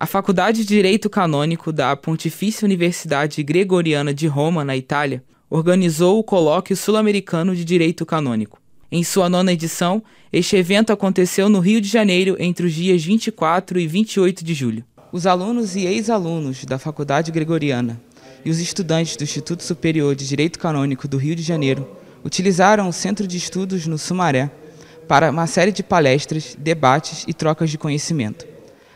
A Faculdade de Direito Canônico da Pontifícia Universidade Gregoriana de Roma, na Itália, organizou o Colóquio Sul-Americano de Direito Canônico. Em sua nona edição, este evento aconteceu no Rio de Janeiro entre os dias 24 e 28 de julho. Os alunos e ex-alunos da Faculdade Gregoriana e os estudantes do Instituto Superior de Direito Canônico do Rio de Janeiro utilizaram o Centro de Estudos no Sumaré para uma série de palestras, debates e trocas de conhecimento.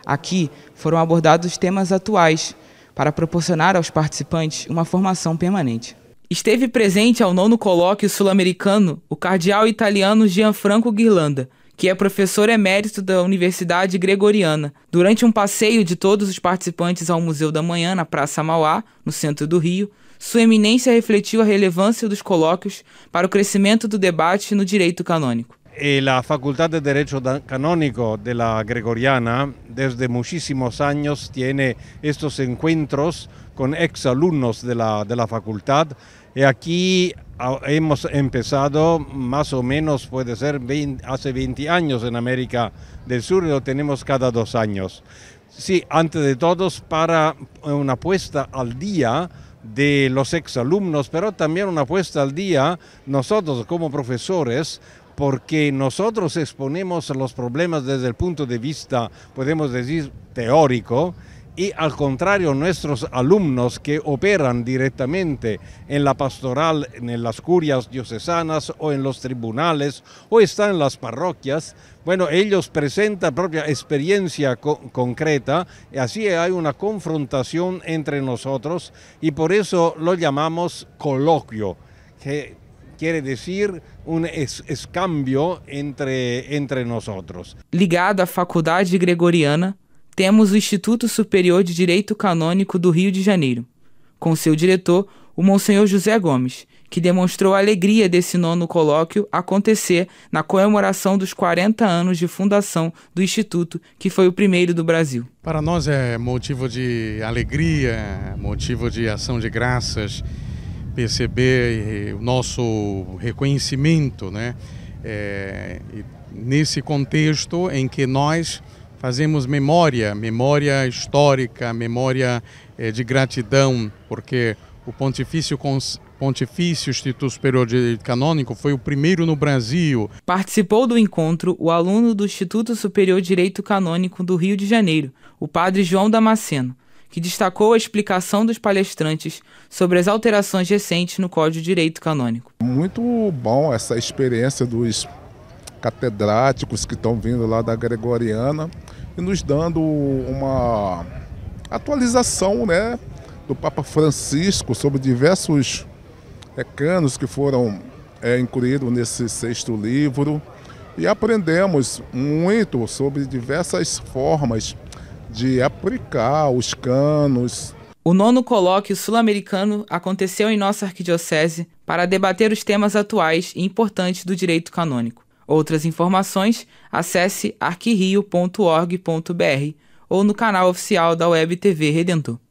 Aqui foram abordados temas atuais para proporcionar aos participantes uma formação permanente. Esteve presente ao nono colóquio sul-americano o cardeal italiano Gianfranco Ghirlanda, que é professor emérito da Universidade Gregoriana. Durante um passeio de todos os participantes ao Museu da Manhã, na Praça Mauá, no centro do Rio, sua eminência refletiu a relevância dos colóquios para o crescimento do debate no direito canônico. Eh, la Facultad de Derecho Canónico de la Gregoriana desde muchísimos años tiene estos encuentros con exalumnos de la, de la facultad y eh, aquí hemos empezado más o menos, puede ser 20, hace 20 años en América del Sur, lo tenemos cada dos años. Sí, antes de todos para una puesta al día de los exalumnos, pero también una puesta al día nosotros como profesores porque nosotros exponemos los problemas desde el punto de vista, podemos decir, teórico, y al contrario nuestros alumnos que operan directamente en la pastoral, en las curias diocesanas o en los tribunales o están en las parroquias, bueno, ellos presentan propia experiencia concreta y así hay una confrontación entre nosotros y por eso lo llamamos coloquio, quer dizer um escâmbio entre, entre nosotros. Ligado à Faculdade Gregoriana, temos o Instituto Superior de Direito Canônico do Rio de Janeiro, com seu diretor, o Monsenhor José Gomes, que demonstrou a alegria desse nono colóquio acontecer na comemoração dos 40 anos de fundação do Instituto, que foi o primeiro do Brasil. Para nós é motivo de alegria, motivo de ação de graças perceber eh, o nosso reconhecimento, né? É, nesse contexto em que nós fazemos memória, memória histórica, memória é, de gratidão, porque o Pontifício Pontifício Instituto Superior de Direito Canônico foi o primeiro no Brasil. Participou do encontro o aluno do Instituto Superior de Direito Canônico do Rio de Janeiro, o padre João Damasceno, que destacou a explicação dos palestrantes sobre as alterações recentes no Código de Direito Canônico. Muito bom essa experiência dos catedráticos que estão vindo lá da Gregoriana e nos dando uma atualização né, do Papa Francisco sobre diversos canos que foram é, incluídos nesse sexto livro. E aprendemos muito sobre diversas formas de aplicar os canos. O nono colóquio sul-americano aconteceu em nossa arquidiocese para debater os temas atuais e importantes do direito canônico. Outras informações, acesse arquirio.org.br ou no canal oficial da Web TV Redentor.